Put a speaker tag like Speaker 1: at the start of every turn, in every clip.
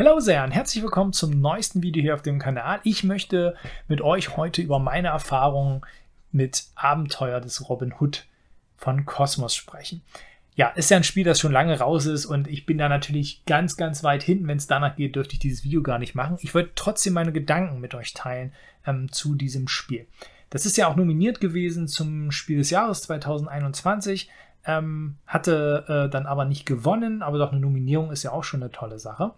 Speaker 1: Hallo sehr und herzlich willkommen zum neuesten Video hier auf dem Kanal. Ich möchte mit euch heute über meine Erfahrungen mit Abenteuer des Robin Hood von Cosmos sprechen. Ja, ist ja ein Spiel, das schon lange raus ist und ich bin da natürlich ganz, ganz weit hinten. Wenn es danach geht, dürfte ich dieses Video gar nicht machen. Ich wollte trotzdem meine Gedanken mit euch teilen ähm, zu diesem Spiel. Das ist ja auch nominiert gewesen zum Spiel des Jahres 2021 ähm, hatte äh, dann aber nicht gewonnen, aber doch eine Nominierung ist ja auch schon eine tolle Sache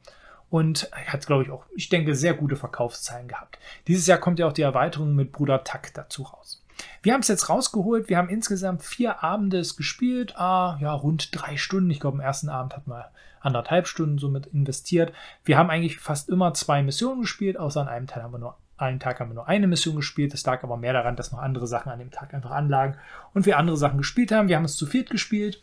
Speaker 1: und hat, glaube ich, auch, ich denke, sehr gute Verkaufszahlen gehabt. Dieses Jahr kommt ja auch die Erweiterung mit Bruder Tack dazu raus. Wir haben es jetzt rausgeholt. Wir haben insgesamt vier Abende gespielt. Ah, ja, rund drei Stunden. Ich glaube, am ersten Abend hat man anderthalb Stunden somit investiert. Wir haben eigentlich fast immer zwei Missionen gespielt, außer an einem Teil haben wir nur einen Tag haben wir nur eine Mission gespielt. Das lag aber mehr daran, dass noch andere Sachen an dem Tag einfach anlagen und wir andere Sachen gespielt haben. Wir haben es zu viert gespielt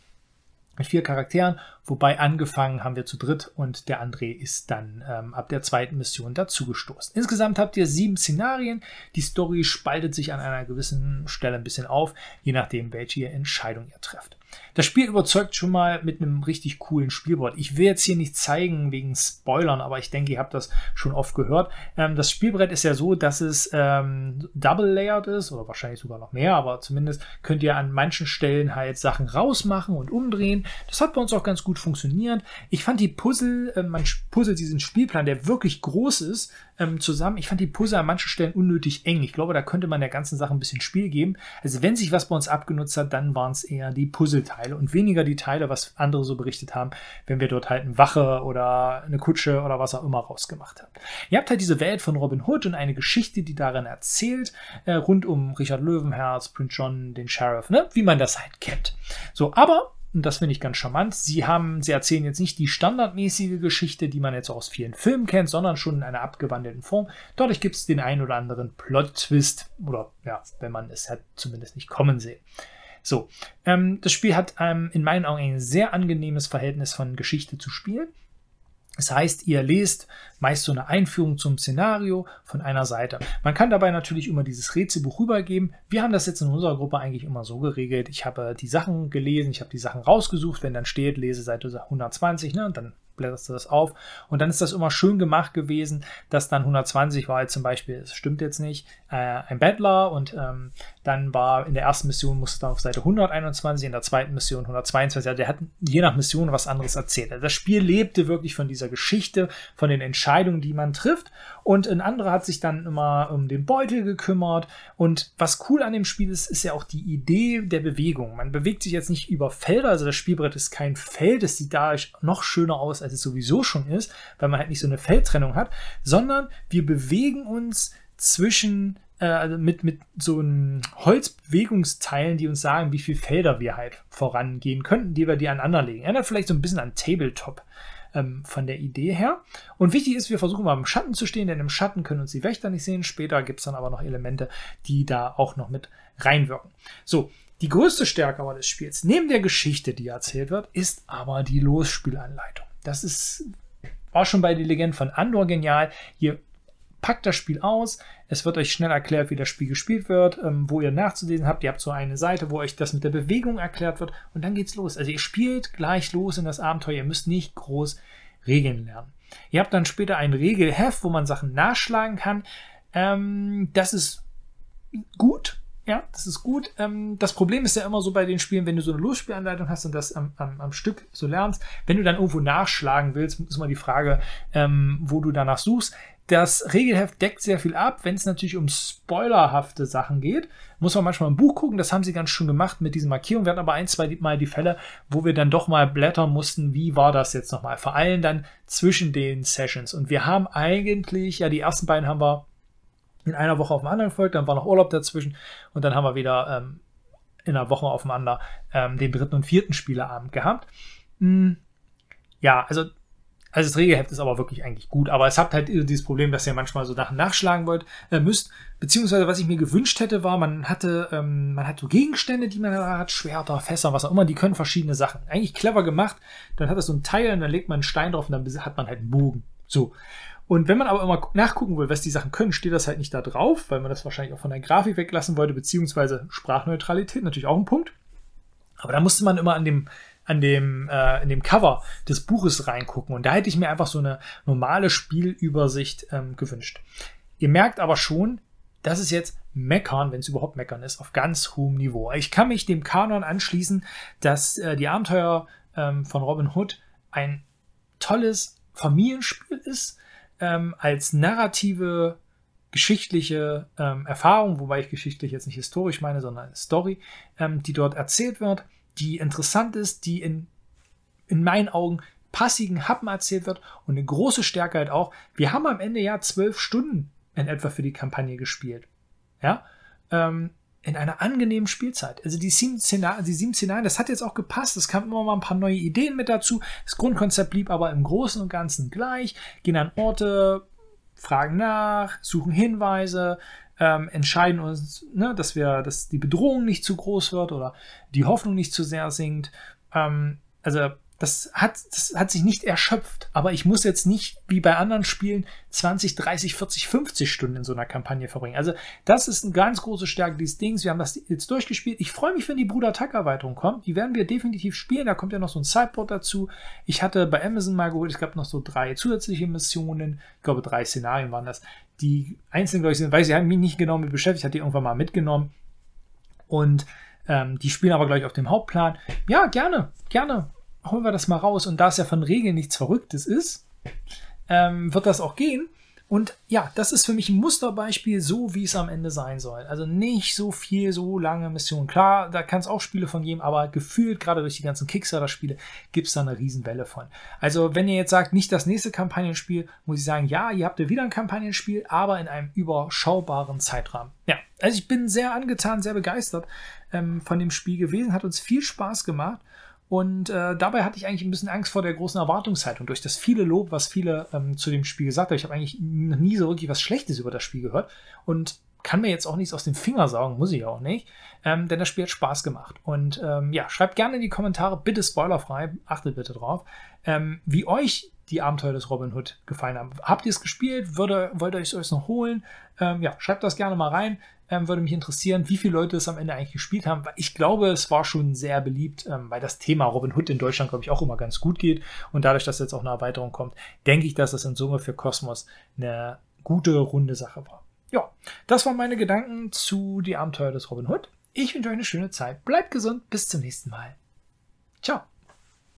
Speaker 1: mit vier Charakteren, wobei angefangen haben wir zu dritt und der André ist dann ähm, ab der zweiten Mission dazugestoßen. Insgesamt habt ihr sieben Szenarien. Die Story spaltet sich an einer gewissen Stelle ein bisschen auf, je nachdem, welche Entscheidung ihr trefft. Das Spiel überzeugt schon mal mit einem richtig coolen Spielwort. Ich will jetzt hier nicht zeigen wegen Spoilern, aber ich denke, ihr habt das schon oft gehört. Ähm, das Spielbrett ist ja so, dass es ähm, double layered ist oder wahrscheinlich sogar noch mehr, aber zumindest könnt ihr an manchen Stellen halt Sachen rausmachen und umdrehen. Das hat bei uns auch ganz gut funktioniert. Ich fand die Puzzle, äh, man puzzelt diesen Spielplan, der wirklich groß ist, ähm, zusammen. Ich fand die Puzzle an manchen Stellen unnötig eng. Ich glaube, da könnte man der ganzen Sache ein bisschen Spiel geben. Also wenn sich was bei uns abgenutzt hat, dann waren es eher die Puzzleteile und weniger die Teile, was andere so berichtet haben, wenn wir dort halt eine Wache oder eine Kutsche oder was auch immer rausgemacht haben. Ihr habt halt diese Welt von Robin Hood und eine Geschichte, die darin erzählt, äh, rund um Richard Löwenherz, Prince John, den Sheriff, ne? wie man das halt kennt. So, aber und das finde ich ganz charmant, sie haben, sie erzählen jetzt nicht die standardmäßige Geschichte, die man jetzt aus vielen Filmen kennt, sondern schon in einer abgewandelten Form. Dadurch gibt es den einen oder anderen Plot-Twist, oder ja, wenn man es hat zumindest nicht kommen sehen. So, ähm, das Spiel hat ähm, in meinen Augen ein sehr angenehmes Verhältnis von Geschichte zu Spiel. Das heißt, ihr lest meist so eine Einführung zum Szenario von einer Seite. Man kann dabei natürlich immer dieses Rätselbuch rübergeben. Wir haben das jetzt in unserer Gruppe eigentlich immer so geregelt. Ich habe die Sachen gelesen, ich habe die Sachen rausgesucht. Wenn dann steht, lese Seite 120, ne, und dann blätterst du das auf. Und dann ist das immer schön gemacht gewesen, dass dann 120 war jetzt zum Beispiel, es stimmt jetzt nicht, äh, ein Bettler und ähm, dann war in der ersten Mission musste dann auf Seite 121, in der zweiten Mission 122. Also der hat je nach Mission was anderes erzählt. Also das Spiel lebte wirklich von dieser Geschichte, von den Entscheidungen, die man trifft. Und ein anderer hat sich dann immer um den Beutel gekümmert. Und was cool an dem Spiel ist, ist ja auch die Idee der Bewegung. Man bewegt sich jetzt nicht über Felder, also das Spielbrett ist kein Feld, es sieht da noch schöner aus als als es sowieso schon ist, weil man halt nicht so eine Feldtrennung hat, sondern wir bewegen uns zwischen äh, also mit, mit so Holzbewegungsteilen, die uns sagen, wie viele Felder wir halt vorangehen könnten, die wir die aneinander legen. Erinnert vielleicht so ein bisschen an Tabletop ähm, von der Idee her. Und wichtig ist, wir versuchen mal im Schatten zu stehen, denn im Schatten können uns die Wächter nicht sehen. Später gibt es dann aber noch Elemente, die da auch noch mit reinwirken. So, die größte Stärke aber des Spiels, neben der Geschichte, die erzählt wird, ist aber die Losspielanleitung. Das ist, war schon bei der Legende von Andor genial. Ihr packt das Spiel aus. Es wird euch schnell erklärt, wie das Spiel gespielt wird, ähm, wo ihr nachzulesen habt. Ihr habt so eine Seite, wo euch das mit der Bewegung erklärt wird. Und dann geht's los. Also ihr spielt gleich los in das Abenteuer. Ihr müsst nicht groß Regeln lernen. Ihr habt dann später ein Regelheft, wo man Sachen nachschlagen kann. Ähm, das ist gut. Ja, das ist gut. Ähm, das Problem ist ja immer so bei den Spielen, wenn du so eine Losspielanleitung hast und das am, am, am Stück so lernst, wenn du dann irgendwo nachschlagen willst, ist mal die Frage, ähm, wo du danach suchst. Das Regelheft deckt sehr viel ab, wenn es natürlich um spoilerhafte Sachen geht. Muss man manchmal im Buch gucken, das haben sie ganz schön gemacht mit diesen Markierungen. Wir hatten aber ein, zwei Mal die Fälle, wo wir dann doch mal blättern mussten, wie war das jetzt nochmal. Vor allem dann zwischen den Sessions. Und wir haben eigentlich, ja, die ersten beiden haben wir in einer Woche auf dem anderen folgt, dann war noch Urlaub dazwischen und dann haben wir wieder ähm, in einer Woche aufeinander ähm, den dritten und vierten Spieleabend gehabt. Hm, ja, also, also das Regelheft ist aber wirklich eigentlich gut, aber es habt halt dieses Problem, dass ihr manchmal so Sachen nachschlagen wollt, äh, müsst, beziehungsweise was ich mir gewünscht hätte, war, man hatte, ähm, man hat so Gegenstände, die man da hat, Schwerter, Fässer, was auch immer, die können verschiedene Sachen. Eigentlich clever gemacht, dann hat das so ein Teil und dann legt man einen Stein drauf und dann hat man halt einen Bogen. So. Und wenn man aber immer nachgucken will, was die Sachen können, steht das halt nicht da drauf, weil man das wahrscheinlich auch von der Grafik weglassen wollte, beziehungsweise Sprachneutralität, natürlich auch ein Punkt. Aber da musste man immer an dem, an dem, äh, in dem Cover des Buches reingucken. Und da hätte ich mir einfach so eine normale Spielübersicht ähm, gewünscht. Ihr merkt aber schon, das ist jetzt Meckern, wenn es überhaupt Meckern ist, auf ganz hohem Niveau. Ich kann mich dem Kanon anschließen, dass äh, die Abenteuer ähm, von Robin Hood ein tolles Familienspiel ist, ähm, als narrative geschichtliche ähm, Erfahrung, wobei ich geschichtlich jetzt nicht historisch meine, sondern eine Story, ähm, die dort erzählt wird, die interessant ist, die in, in meinen Augen passigen Happen erzählt wird und eine große Stärke halt auch. Wir haben am Ende ja zwölf Stunden in etwa für die Kampagne gespielt. Ja, ähm, in einer angenehmen Spielzeit. Also die sieben, Szenarien, die sieben Szenarien, das hat jetzt auch gepasst. Es kamen immer mal ein paar neue Ideen mit dazu. Das Grundkonzept blieb aber im Großen und Ganzen gleich. Gehen an Orte, fragen nach, suchen Hinweise, ähm, entscheiden uns, ne, dass wir, dass die Bedrohung nicht zu groß wird oder die Hoffnung nicht zu sehr sinkt. Ähm, also das hat, das hat sich nicht erschöpft, aber ich muss jetzt nicht, wie bei anderen Spielen, 20, 30, 40, 50 Stunden in so einer Kampagne verbringen. Also, das ist eine ganz große Stärke dieses Dings. Wir haben das jetzt durchgespielt. Ich freue mich, wenn die Bruder Tuck-Erweiterung kommt. Die werden wir definitiv spielen. Da kommt ja noch so ein Sideboard dazu. Ich hatte bei Amazon mal geholt, es gab noch so drei zusätzliche Missionen. Ich glaube, drei Szenarien waren das. Die einzeln, glaube ich, sind, weil sie haben mich nicht genau mit beschäftigt. Ich hatte die irgendwann mal mitgenommen. Und ähm, die spielen aber gleich auf dem Hauptplan. Ja, gerne, gerne holen wir das mal raus. Und da es ja von Regeln nichts Verrücktes ist, ähm, wird das auch gehen. Und ja, das ist für mich ein Musterbeispiel, so wie es am Ende sein soll. Also nicht so viel, so lange Missionen. Klar, da kann es auch Spiele von geben, aber gefühlt, gerade durch die ganzen Kickstarter-Spiele, gibt es da eine Riesenwelle von. Also, wenn ihr jetzt sagt, nicht das nächste Kampagnenspiel, muss ich sagen, ja, ihr habt ja wieder ein Kampagnenspiel, aber in einem überschaubaren Zeitrahmen. Ja, also ich bin sehr angetan, sehr begeistert ähm, von dem Spiel gewesen, hat uns viel Spaß gemacht. Und äh, dabei hatte ich eigentlich ein bisschen Angst vor der großen Erwartungshaltung. Durch das viele Lob, was viele ähm, zu dem Spiel gesagt haben, ich habe eigentlich noch nie so wirklich was Schlechtes über das Spiel gehört. Und kann mir jetzt auch nichts aus dem Finger saugen, muss ich auch nicht. Ähm, denn das Spiel hat Spaß gemacht. Und ähm, ja, schreibt gerne in die Kommentare, bitte spoilerfrei, achtet bitte drauf, ähm, wie euch die Abenteuer des Robin Hood gefallen haben. Habt ihr es gespielt? Würde, wollt ihr es euch noch holen? Ähm, ja, schreibt das gerne mal rein. Ähm, würde mich interessieren, wie viele Leute es am Ende eigentlich gespielt haben. Weil ich glaube, es war schon sehr beliebt, ähm, weil das Thema Robin Hood in Deutschland, glaube ich, auch immer ganz gut geht. Und dadurch, dass jetzt auch eine Erweiterung kommt, denke ich, dass es in Summe für Kosmos eine gute, runde Sache war ja, das waren meine Gedanken zu die Abenteuer des Robin Hood. Ich wünsche euch eine schöne Zeit. Bleibt gesund. Bis zum nächsten Mal. Ciao.